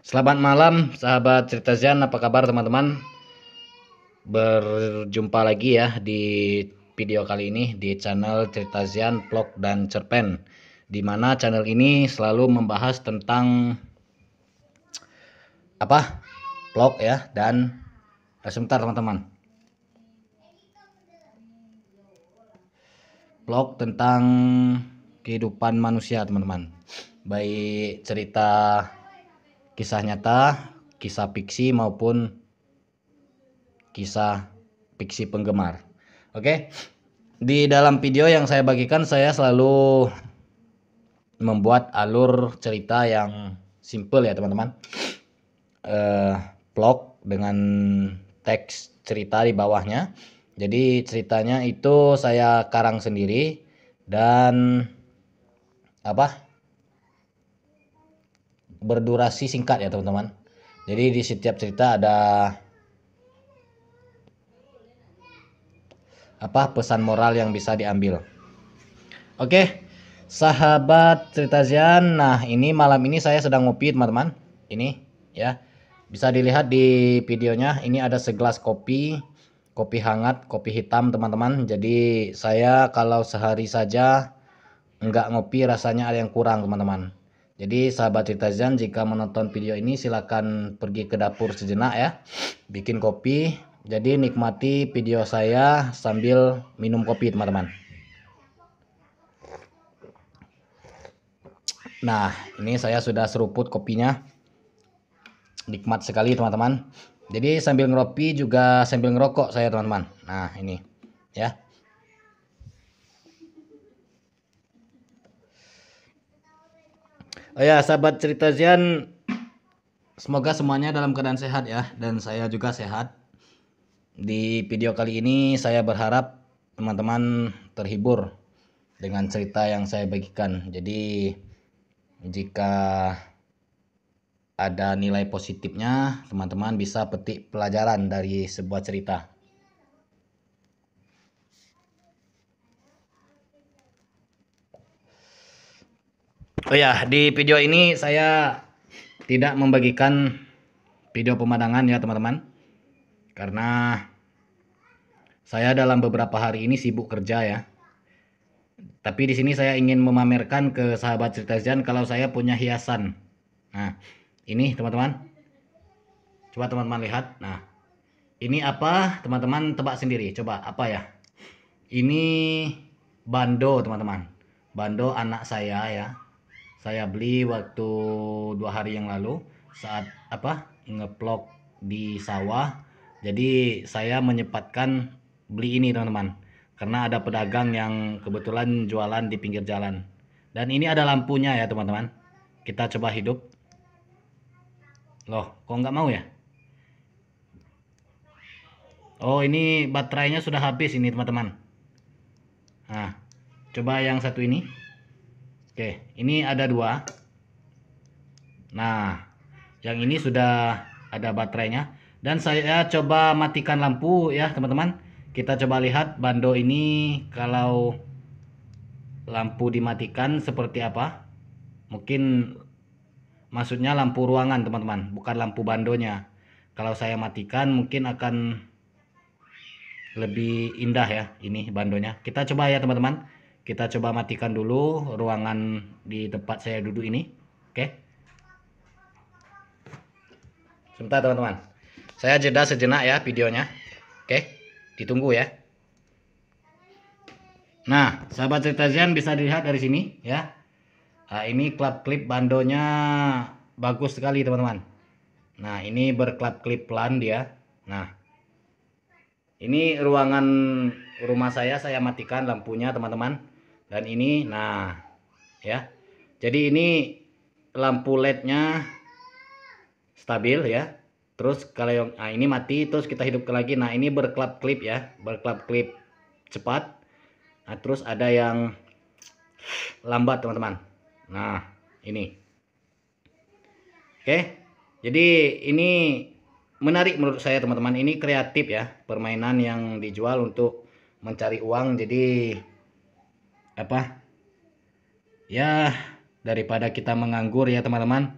Selamat malam sahabat cerita Zian, apa kabar teman-teman? Berjumpa lagi ya di video kali ini di channel cerita Zian, vlog dan cerpen. Di mana channel ini selalu membahas tentang apa? vlog ya dan eh, sebentar teman-teman. Vlog tentang kehidupan manusia teman-teman baik cerita kisah nyata, kisah fiksi maupun kisah fiksi penggemar. Oke. Di dalam video yang saya bagikan saya selalu membuat alur cerita yang simple ya, teman-teman. Eh, vlog dengan teks cerita di bawahnya. Jadi ceritanya itu saya karang sendiri dan apa? berdurasi singkat ya teman-teman jadi di setiap cerita ada apa pesan moral yang bisa diambil oke sahabat cerita Zian nah ini malam ini saya sedang ngopi teman-teman ini ya bisa dilihat di videonya ini ada segelas kopi kopi hangat kopi hitam teman-teman jadi saya kalau sehari saja nggak ngopi rasanya ada yang kurang teman-teman jadi sahabat Ritazan jika menonton video ini silahkan pergi ke dapur sejenak ya. Bikin kopi. Jadi nikmati video saya sambil minum kopi teman-teman. Nah ini saya sudah seruput kopinya. Nikmat sekali teman-teman. Jadi sambil ngeropi juga sambil ngerokok saya teman-teman. Nah ini ya. Oh ya, sahabat cerita Zian, semoga semuanya dalam keadaan sehat ya dan saya juga sehat. Di video kali ini saya berharap teman-teman terhibur dengan cerita yang saya bagikan. Jadi jika ada nilai positifnya, teman-teman bisa petik pelajaran dari sebuah cerita. Oh ya, di video ini saya tidak membagikan video pemandangan ya teman-teman. Karena saya dalam beberapa hari ini sibuk kerja ya. Tapi di sini saya ingin memamerkan ke sahabat cerita Zian kalau saya punya hiasan. Nah, ini teman-teman. Coba teman-teman lihat. Nah, ini apa? Teman-teman tebak sendiri. Coba apa ya? Ini bando, teman-teman. Bando anak saya ya saya beli waktu dua hari yang lalu saat apa ngeplok di sawah jadi saya menyempatkan beli ini teman-teman karena ada pedagang yang kebetulan jualan di pinggir jalan dan ini ada lampunya ya teman-teman kita coba hidup loh kok nggak mau ya oh ini baterainya sudah habis ini teman-teman nah coba yang satu ini Oke, ini ada dua. Nah, yang ini sudah ada baterainya. Dan saya coba matikan lampu ya teman-teman. Kita coba lihat bando ini kalau lampu dimatikan seperti apa. Mungkin maksudnya lampu ruangan teman-teman, bukan lampu bandonya. Kalau saya matikan mungkin akan lebih indah ya ini bandonya. Kita coba ya teman-teman kita coba matikan dulu ruangan di tempat saya duduk ini. Oke. Okay. Sebentar teman-teman. Saya jeda sejenak ya videonya. Oke. Okay. Ditunggu ya. Nah, sahabat cerita Zian bisa dilihat dari sini ya. Nah, ini klap klip bandonya bagus sekali teman-teman. Nah, ini berklap klip pelan dia. Nah, ini ruangan rumah saya saya matikan lampunya teman-teman dan ini nah ya jadi ini lampu LED-nya stabil ya terus kalau yang nah ini mati terus kita hidupkan lagi nah ini berklap klip ya berklap klip cepat nah terus ada yang lambat teman-teman nah ini oke jadi ini menarik menurut saya teman-teman ini kreatif ya permainan yang dijual untuk mencari uang jadi apa ya daripada kita menganggur ya teman-teman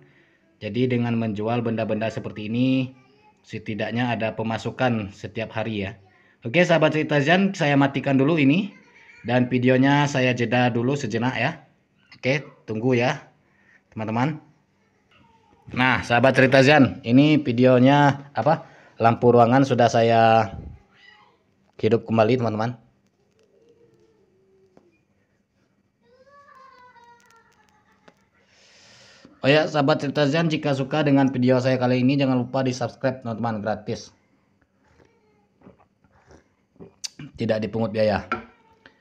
jadi dengan menjual benda-benda seperti ini setidaknya ada pemasukan setiap hari ya oke sahabat cerita Zian saya matikan dulu ini dan videonya saya jeda dulu sejenak ya oke tunggu ya teman-teman nah sahabat cerita Zian ini videonya apa lampu ruangan sudah saya hidup kembali teman-teman Oh ya, sahabat cerita Zen, jika suka dengan video saya kali ini, jangan lupa di subscribe teman-teman, gratis. Tidak dipungut biaya.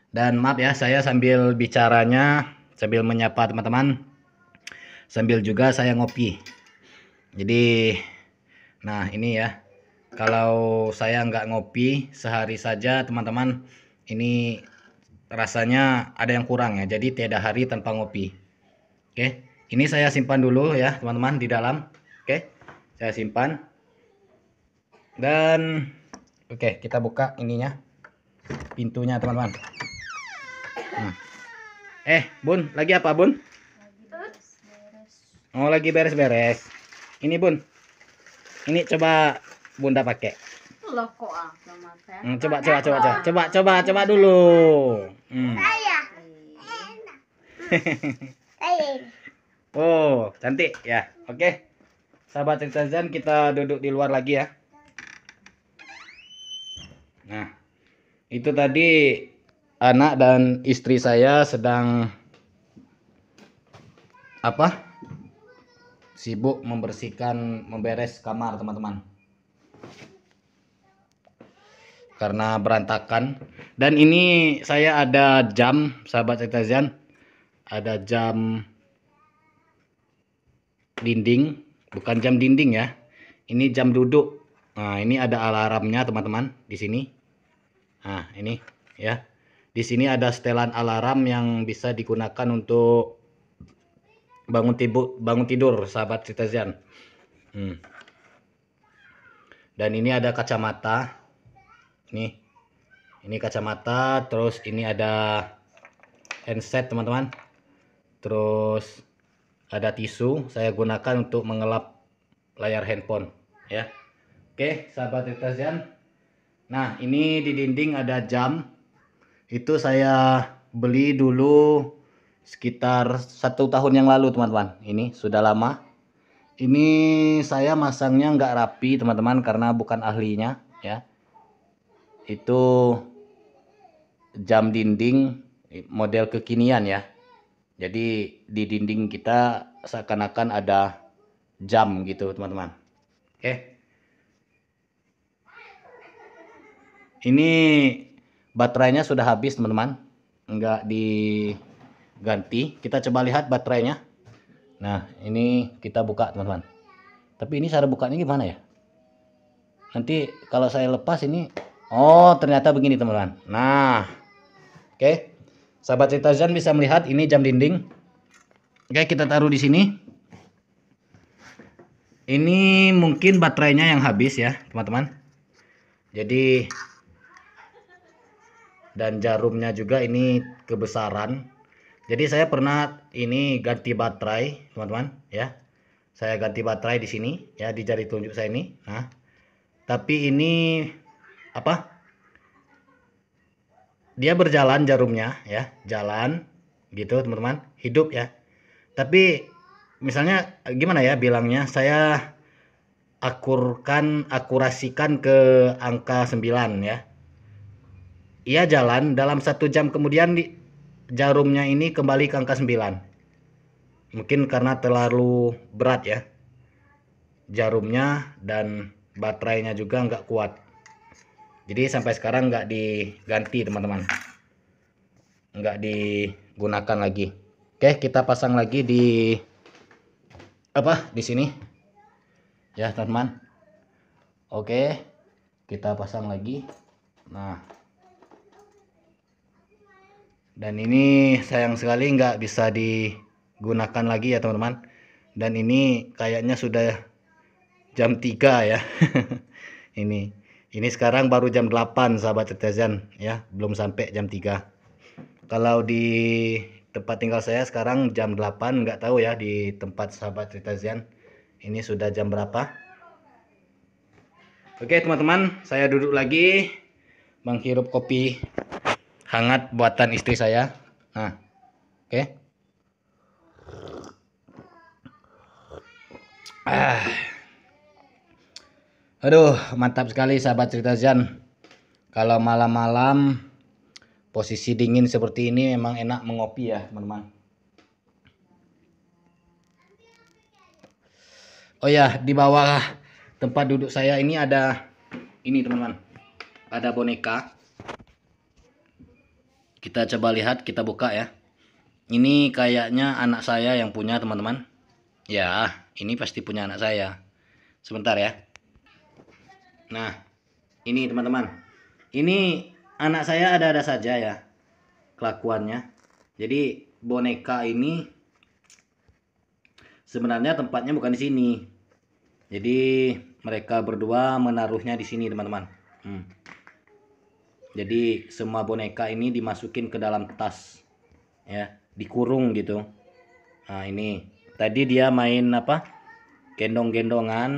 Dan maaf ya, saya sambil bicaranya, sambil menyapa teman-teman, sambil juga saya ngopi. Jadi, nah ini ya, kalau saya nggak ngopi sehari saja teman-teman, ini rasanya ada yang kurang ya, jadi tiada hari tanpa ngopi. Oke. Okay? Ini saya simpan dulu ya, teman-teman di dalam. Oke. Saya simpan. Dan oke, kita buka ininya. Pintunya, teman-teman. Nah. Eh, Bun, lagi apa, Bun? Oh, lagi beres-beres. Ini, Bun. Ini coba Bunda pakai. Hmm, coba coba coba coba coba coba coba dulu. Hmm. Oh, cantik ya. Oke. Sahabat Ritazan, kita duduk di luar lagi ya. Nah, itu tadi anak dan istri saya sedang apa? Sibuk membersihkan, memberes kamar, teman-teman. Karena berantakan. Dan ini saya ada jam, sahabat Ritazan. Ada jam dinding bukan jam dinding ya ini jam duduk nah ini ada alarmnya teman-teman di sini nah ini ya di sini ada setelan alarm yang bisa digunakan untuk bangun tidur bangun tidur sahabat citizen hmm. dan ini ada kacamata nih ini kacamata terus ini ada handset teman-teman terus ada tisu saya gunakan untuk mengelap layar handphone ya oke sahabat Ritasian nah ini di dinding ada jam itu saya beli dulu sekitar satu tahun yang lalu teman-teman ini sudah lama ini saya masangnya nggak rapi teman-teman karena bukan ahlinya ya itu jam dinding model kekinian ya jadi di dinding kita seakan-akan ada jam gitu teman-teman. Oke. Ini baterainya sudah habis teman-teman. Enggak diganti. Kita coba lihat baterainya. Nah ini kita buka teman-teman. Tapi ini cara bukanya gimana ya? Nanti kalau saya lepas ini. Oh ternyata begini teman-teman. Nah. Oke. Okay. Sahabat cerita bisa melihat ini jam dinding. Oke, kita taruh di sini. Ini mungkin baterainya yang habis ya, teman-teman. Jadi dan jarumnya juga ini kebesaran. Jadi saya pernah ini ganti baterai, teman-teman, ya. Saya ganti baterai di sini ya, di jari tunjuk saya ini. Nah. Tapi ini apa? dia berjalan jarumnya ya jalan gitu teman-teman hidup ya tapi misalnya gimana ya bilangnya saya akurkan akurasikan ke angka 9 ya ia jalan dalam satu jam kemudian di, jarumnya ini kembali ke angka 9 mungkin karena terlalu berat ya jarumnya dan baterainya juga nggak kuat jadi sampai sekarang nggak diganti teman-teman nggak digunakan lagi oke kita pasang lagi di apa di sini ya teman-teman oke kita pasang lagi nah dan ini sayang sekali nggak bisa digunakan lagi ya teman-teman dan ini kayaknya sudah jam 3 ya ini ini sekarang baru jam 8 sahabat Tetezan ya, belum sampai jam 3. Kalau di tempat tinggal saya sekarang jam 8 nggak tahu ya di tempat sahabat Tetezan. ini sudah jam berapa. Oke teman-teman, saya duduk lagi menghirup kopi hangat buatan istri saya. Nah, oke. Okay. Ah. Aduh, mantap sekali sahabat cerita Zan. Kalau malam-malam posisi dingin seperti ini memang enak mengopi ya, teman-teman. Oh ya, di bawah tempat duduk saya ini ada ini, teman-teman. Ada boneka. Kita coba lihat, kita buka ya. Ini kayaknya anak saya yang punya, teman-teman. Ya, ini pasti punya anak saya. Sebentar ya. Nah, ini teman-teman. Ini anak saya ada-ada saja ya kelakuannya. Jadi boneka ini sebenarnya tempatnya bukan di sini. Jadi mereka berdua menaruhnya di sini teman-teman. Hmm. Jadi semua boneka ini dimasukin ke dalam tas, ya, dikurung gitu. Nah ini tadi dia main apa? Gendong-gendongan.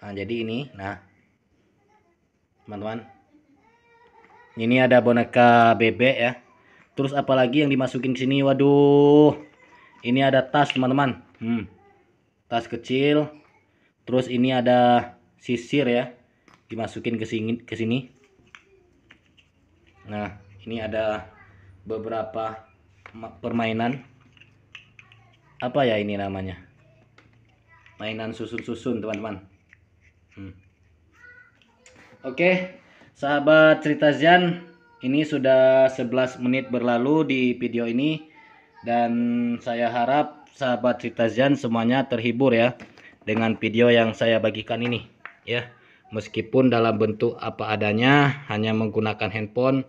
Nah jadi ini. Nah teman-teman ini ada boneka bebek ya terus apalagi yang dimasukin ke sini waduh ini ada tas teman-teman hmm. tas kecil terus ini ada sisir ya dimasukin ke sini ke sini nah ini ada beberapa permainan apa ya ini namanya mainan susun-susun teman-teman hmm. Oke, sahabat cerita Zian, ini sudah 11 menit berlalu di video ini dan saya harap sahabat cerita Zian semuanya terhibur ya dengan video yang saya bagikan ini ya. Meskipun dalam bentuk apa adanya hanya menggunakan handphone,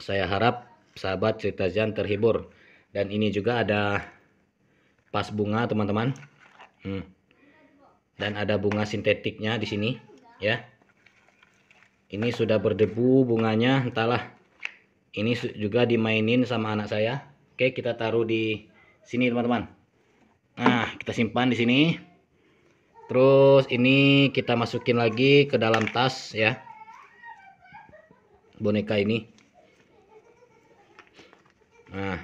saya harap sahabat cerita Zian terhibur. Dan ini juga ada pas bunga teman-teman. Hmm. Dan ada bunga sintetiknya di sini ya ini sudah berdebu bunganya entahlah ini juga dimainin sama anak saya oke kita taruh di sini teman-teman nah kita simpan di sini terus ini kita masukin lagi ke dalam tas ya boneka ini nah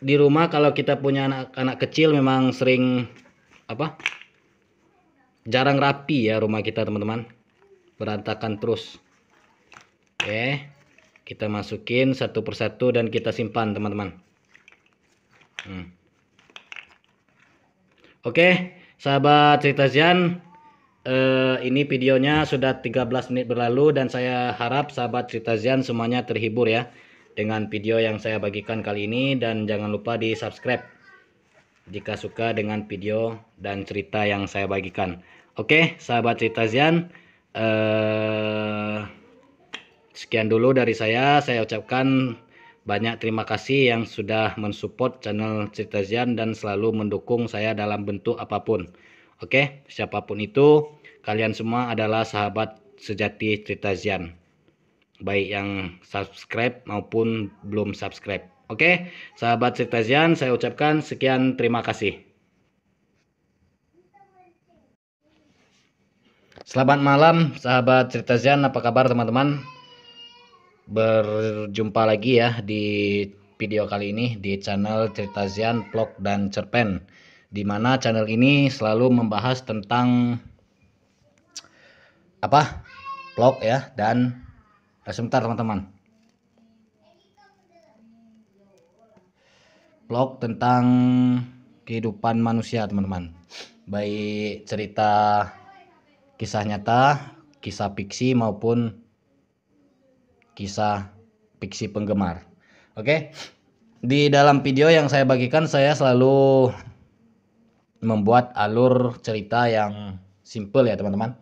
di rumah kalau kita punya anak-anak kecil memang sering apa jarang rapi ya rumah kita teman-teman berantakan terus oke kita masukin satu persatu dan kita simpan teman-teman hmm. oke sahabat cerita Zian eh, ini videonya sudah 13 menit berlalu dan saya harap sahabat cerita Zian semuanya terhibur ya dengan video yang saya bagikan kali ini dan jangan lupa di subscribe jika suka dengan video dan cerita yang saya bagikan oke sahabat cerita Zian eh, sekian dulu dari saya. Saya ucapkan banyak terima kasih yang sudah mensupport channel Cerita dan selalu mendukung saya dalam bentuk apapun. Oke, siapapun itu, kalian semua adalah sahabat sejati Cerita Baik yang subscribe maupun belum subscribe. Oke, sahabat Cerita saya ucapkan sekian terima kasih. Selamat malam sahabat cerita Zian, apa kabar teman-teman? Berjumpa lagi ya di video kali ini di channel cerita Zian, vlog dan cerpen di mana channel ini selalu membahas tentang apa? vlog ya dan eh, sebentar teman-teman. Vlog tentang kehidupan manusia teman-teman. Baik cerita kisah nyata, kisah fiksi maupun kisah fiksi penggemar. Oke. Di dalam video yang saya bagikan saya selalu membuat alur cerita yang simple ya teman-teman.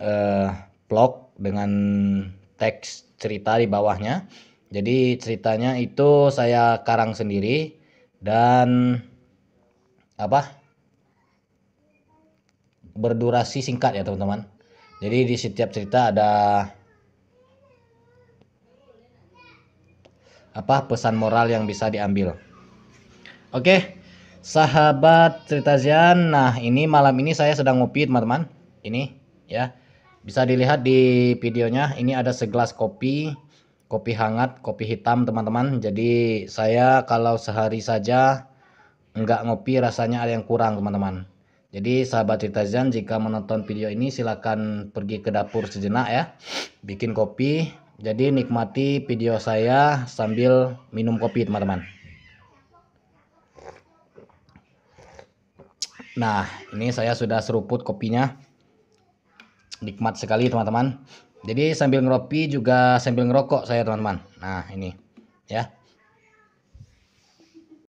Uh, vlog dengan teks cerita di bawahnya. Jadi ceritanya itu saya karang sendiri dan apa? berdurasi singkat ya teman-teman jadi di setiap cerita ada apa pesan moral yang bisa diambil oke sahabat cerita Zian nah ini malam ini saya sedang ngopi teman-teman ini ya bisa dilihat di videonya ini ada segelas kopi kopi hangat kopi hitam teman-teman jadi saya kalau sehari saja nggak ngopi rasanya ada yang kurang teman-teman jadi sahabat Ritazan jika menonton video ini silahkan pergi ke dapur sejenak ya. Bikin kopi. Jadi nikmati video saya sambil minum kopi teman-teman. Nah ini saya sudah seruput kopinya. Nikmat sekali teman-teman. Jadi sambil ngeropi juga sambil ngerokok saya teman-teman. Nah ini ya.